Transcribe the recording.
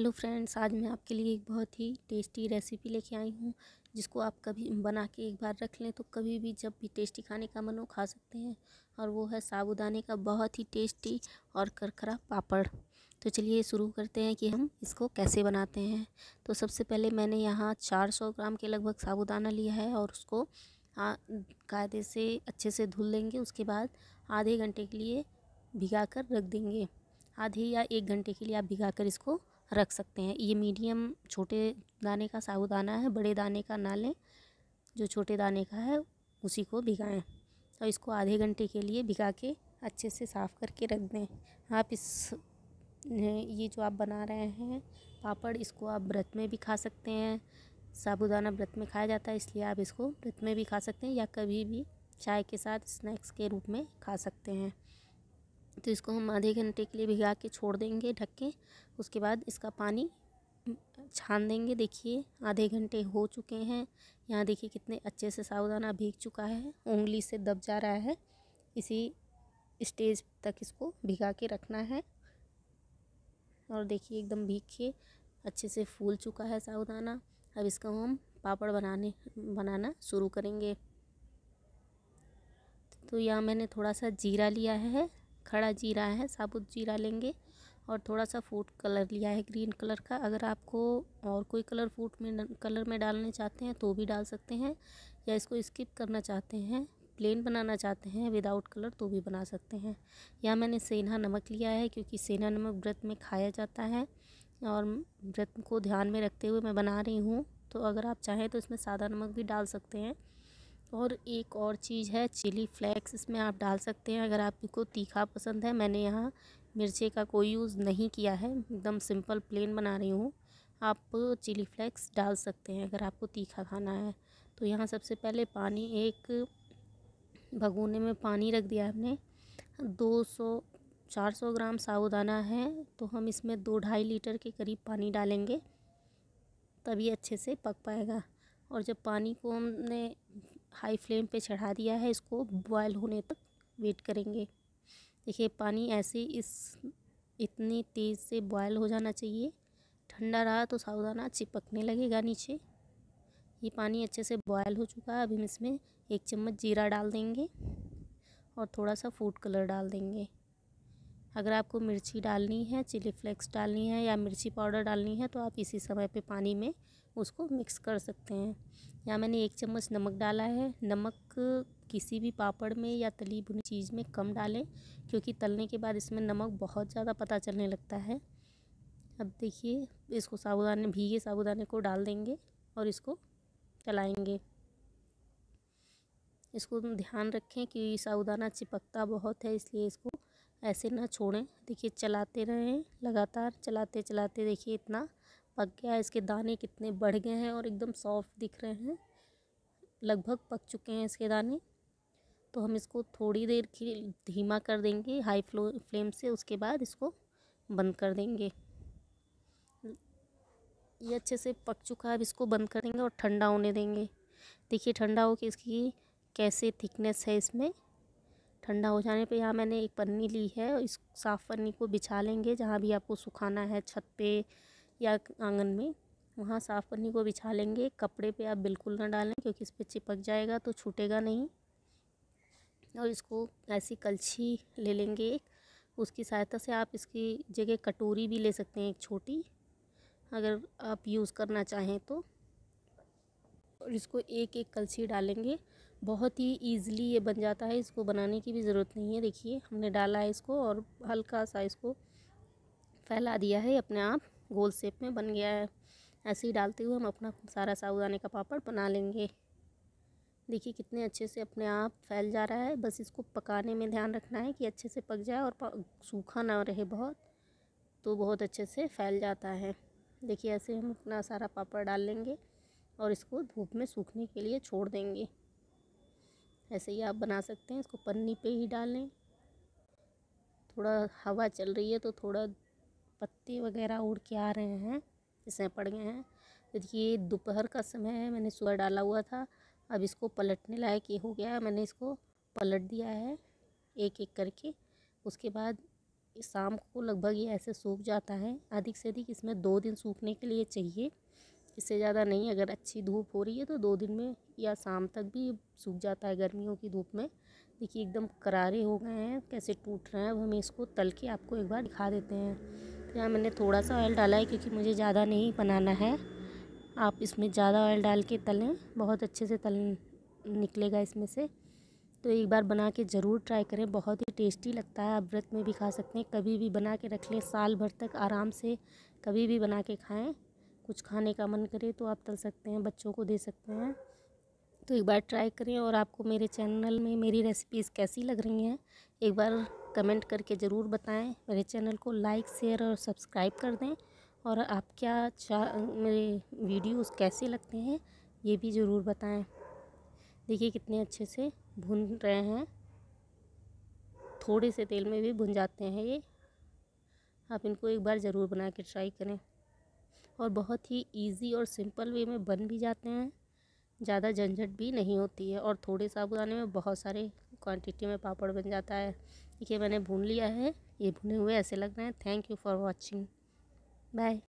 hello friends आज मैं आपके लिए एक बहुत ही टेस्टी रेसिपी लेके आई हूँ जिसको आप कभी बना के एक बार रख लें तो कभी भी जब भी टेस्टी खाने का मन हो खा सकते हैं और वो है साबुदाने का बहुत ही टेस्टी और करखरा पापड़ तो चलिए शुरू करते हैं कि हम इसको कैसे बनाते हैं तो सबसे पहले मैंने यहाँ चार सौ ग्राम के लगभग साबुदाना लिया है और उसको कायदे से अच्छे से धुल देंगे उसके बाद आधे घंटे के लिए भिगा कर रख देंगे आधे या एक घंटे के लिए आप भिगा कर इसको रख सकते हैं ये मीडियम छोटे दाने का साबुदाना है बड़े दाने का ना लें जो छोटे दाने का है उसी को भिगाएं और इसको आधे घंटे के लिए भिगा के अच्छे से साफ़ करके रख दें आप इस ये जो आप बना रहे हैं पापड़ इसको आप व्रत में भी खा सकते हैं साबुदाना व्रत में खाया जाता है इसलिए आप इसको व्रत में भी खा सकते हैं या कभी भी चाय के साथ स्नैक्स के रूप में खा सकते हैं तो इसको हम आधे घंटे के लिए भिगा के छोड़ देंगे ढक के उसके बाद इसका पानी छान देंगे देखिए आधे घंटे हो चुके हैं यहाँ देखिए कितने अच्छे से साबुदाना भीग चुका है उंगली से दब जा रहा है इसी स्टेज तक इसको भिगा के रखना है और देखिए एकदम भीग के अच्छे से फूल चुका है साबुदाना अब इसको हम पापड़ बनाने बनाना शुरू करेंगे तो यहाँ मैंने थोड़ा सा जीरा लिया है खड़ा जीरा है साबुत जीरा लेंगे और थोड़ा सा फूड कलर लिया है ग्रीन कलर का अगर आपको और कोई कलर फूड में कलर में डालने चाहते हैं तो भी डाल सकते हैं या इसको स्किप करना चाहते हैं प्लेन बनाना चाहते हैं विदाउट कलर तो भी बना सकते हैं या मैंने सेना नमक लिया है क्योंकि सेना नमक व्रत में खाया जाता है और व्रत को ध्यान में रखते हुए मैं बना रही हूँ तो अगर आप चाहें तो इसमें सादा नमक भी डाल सकते हैं और एक और चीज़ है चिली फ्लेक्स इसमें आप डाल सकते हैं अगर आपको तीखा पसंद है मैंने यहाँ मिर्चे का कोई यूज़ नहीं किया है एकदम सिंपल प्लेन बना रही हूँ आप चिली फ्लेक्स डाल सकते हैं अगर आपको तीखा खाना है तो यहाँ सबसे पहले पानी एक भगोने में पानी रख दिया हमने दो सौ चार सौ ग्राम साबुदाना है तो हम इसमें दो ढाई लीटर के करीब पानी डालेंगे तभी अच्छे से पक पाएगा और जब पानी को हमने हाई फ्लेम पे चढ़ा दिया है इसको बॉयल होने तक वेट करेंगे देखिए पानी ऐसे इस इतनी तेज़ से बॉयल हो जाना चाहिए ठंडा रहा तो साबुदाना चिपकने लगेगा नीचे ये पानी अच्छे से बॉयल हो चुका है अभी हम इसमें एक चम्मच जीरा डाल देंगे और थोड़ा सा फूड कलर डाल देंगे अगर आपको मिर्ची डालनी है चिली फ्लेक्स डालनी है या मिर्ची पाउडर डालनी है तो आप इसी समय पे पानी में उसको मिक्स कर सकते हैं यहाँ मैंने एक चम्मच नमक डाला है नमक किसी भी पापड़ में या तली भुनी चीज़ में कम डालें क्योंकि तलने के बाद इसमें नमक बहुत ज़्यादा पता चलने लगता है अब देखिए इसको साबुदाने भीगे साबुदाने को डाल देंगे और इसको चलाएँगे इसको ध्यान रखें कि साबुदाना चिपकता बहुत है इसलिए इसको ऐसे ना छोड़ें देखिए चलाते रहें लगातार चलाते चलाते देखिए इतना पक गया इसके दाने कितने बढ़ गए हैं और एकदम सॉफ्ट दिख रहे हैं लगभग पक चुके हैं इसके दाने तो हम इसको थोड़ी देर की धीमा कर देंगे हाई फ्लो फ्लेम से उसके बाद इसको बंद कर देंगे ये अच्छे से पक चुका है अब इसको बंद कर देंगे और ठंडा होने देंगे देखिए ठंडा हो कि इसकी कैसे थिकनेस है इसमें ठंडा हो जाने पे यहाँ मैंने एक पन्नी ली है इस साफ़ पन्नी को बिछा लेंगे जहाँ भी आपको सुखाना है छत पे या आंगन में वहाँ साफ़ पन्नी को बिछा लेंगे कपड़े पे आप बिल्कुल ना डालें क्योंकि इस पर चिपक जाएगा तो छूटेगा नहीं और इसको ऐसी कलछी ले लेंगे उसकी सहायता से आप इसकी जगह कटोरी भी ले सकते हैं एक छोटी अगर आप यूज़ करना चाहें तो और इसको एक एक कलछी डालेंगे बहुत ही ईज़िली ये बन जाता है इसको बनाने की भी ज़रूरत नहीं है देखिए हमने डाला है इसको और हल्का सा इसको फैला दिया है अपने आप गोल शेप में बन गया है ऐसे ही डालते हुए हम अपना सारा साबुदाने का पापड़ बना लेंगे देखिए कितने अच्छे से अपने आप फैल जा रहा है बस इसको पकाने में ध्यान रखना है कि अच्छे से पक जाए और सूखा ना रहे बहुत तो बहुत अच्छे से फैल जाता है देखिए ऐसे हम अपना सारा पापड़ डाल लेंगे और इसको धूप में सूखने के लिए छोड़ देंगे ऐसे ही आप बना सकते हैं इसको पन्नी पे ही डालें थोड़ा हवा चल रही है तो थोड़ा पत्ते वगैरह उड़ के आ रहे हैं जैसे पड़ गए हैं तो ये दोपहर का समय है मैंने सुबह डाला हुआ था अब इसको पलटने लायक ये हो गया है मैंने इसको पलट दिया है एक एक करके उसके बाद शाम को लगभग ये ऐसे सूख जाता है अधिक से अधिक इसमें दो दिन सूखने के लिए चाहिए इससे ज़्यादा नहीं अगर अच्छी धूप हो रही है तो दो दिन में या शाम तक भी सूख जाता है गर्मियों की धूप में देखिए एकदम करारे हो गए हैं कैसे टूट रहे हैं अब हमें इसको तल के आपको एक बार दिखा देते हैं तो यहाँ मैंने थोड़ा सा ऑयल डाला है क्योंकि मुझे ज़्यादा नहीं बनाना है आप इसमें ज़्यादा ऑयल डाल के तलें बहुत अच्छे से तल निकलेगा इसमें से तो एक बार बना के ज़रूर ट्राई करें बहुत ही टेस्टी लगता है आप व्रत में भी खा सकते हैं कभी भी बना के रख लें साल भर तक आराम से कभी भी बना के खाएँ कुछ खाने का मन करे तो आप तल सकते हैं बच्चों को दे सकते हैं तो एक बार ट्राई करें और आपको मेरे चैनल में मेरी रेसिपीज़ कैसी लग रही हैं एक बार कमेंट करके ज़रूर बताएं मेरे चैनल को लाइक शेयर और सब्सक्राइब कर दें और आप क्या चा मेरे वीडियोस कैसे लगते हैं ये भी ज़रूर बताएं देखिए कितने अच्छे से भुन रहे हैं थोड़े से तेल में भी भुन जाते हैं ये आप इनको एक बार ज़रूर बना के ट्राई करें और बहुत ही ईज़ी और सिंपल वे में बन भी जाते हैं ज़्यादा झंझट भी नहीं होती है और थोड़े साबुदाने में बहुत सारे क्वांटिटी में पापड़ बन जाता है देखिए मैंने भून लिया है ये भुने हुए ऐसे लग रहे हैं thank you for watching bye